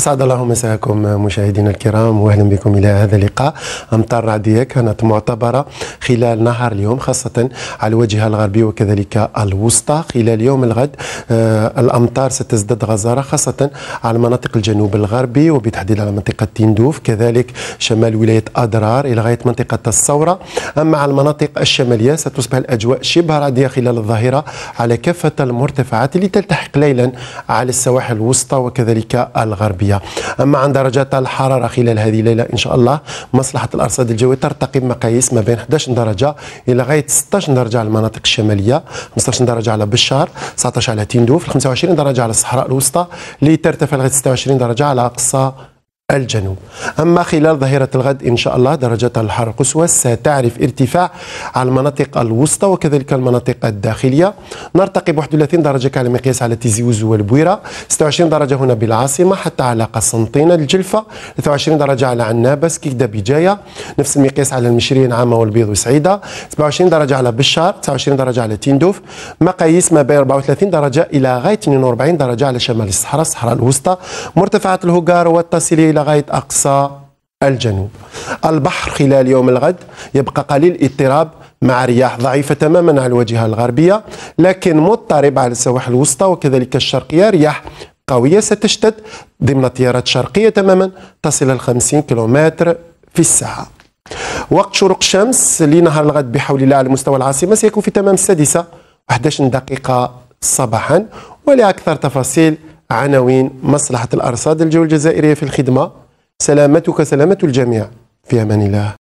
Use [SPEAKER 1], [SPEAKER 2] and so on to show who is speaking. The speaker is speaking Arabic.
[SPEAKER 1] أسعد الله مساءكم مشاهدينا الكرام وأهلا بكم إلى هذا اللقاء أمطار رعدية كانت معتبرة خلال نهار اليوم خاصة على الوجه الغربي وكذلك الوسطى خلال يوم الغد آه الأمطار ستزداد غزارة خاصة على المناطق الجنوب الغربي وبالتحديد على منطقة تندوف كذلك شمال ولاية أدرار إلى غاية منطقة الثورة أما على المناطق الشمالية ستصبح الأجواء شبه رعدية خلال الظهيرة على كافة المرتفعات اللي تلتحق ليلا على السواحل الوسطى وكذلك الغربية الجوية أما عن درجات الحرارة خلال هذه الليلة إن شاء الله مصلحة الأرصاد الجوية ترتقي بمقاييس ما بين 11 درجة إلى غاية 16 درجة على المناطق الشمالية 15 درجة على بشار 19 على تندوف 25 درجة على الصحراء الوسطى لترتفع لغاية 26 درجة على أقصى الجنوب أما خلال ظهيرة الغد إن شاء الله درجة الحرارة القصوى ستعرف ارتفاع على المناطق الوسطى وكذلك المناطق الداخلية نرتقي ب 31 درجة كالمقياس على تيزي وزو والبويرة 26 درجة هنا بالعاصمة حتى على قسنطينة الجلفة 23 درجة على عنابة سكيكدا بجاية نفس المقياس على المشرين عامة والبيض وسعيدة 27 درجة على بشار 29 درجة على تندوف مقاييس ما بين 34 درجة إلى غاية 42 درجة على شمال الصحراء الصحراء الوسطى مرتفعات الهجار والتصل إلى لغاية أقصى الجنوب البحر خلال يوم الغد يبقى قليل اضطراب مع رياح ضعيفة تماما على الواجهة الغربية لكن مضطرب على السواحل الوسطى وكذلك الشرقية رياح قوية ستشتد ضمن تيارات شرقية تماما تصل ل 50 كيلومتر في الساعة وقت شروق الشمس لنهار الغد بحول الله على مستوى العاصمة سيكون في تمام السادسة 11 دقيقة صباحا ولأكثر تفاصيل عناوين مصلحة الأرصاد الجوية الجزائرية في الخدمة سلامتك سلامة الجميع في أمان الله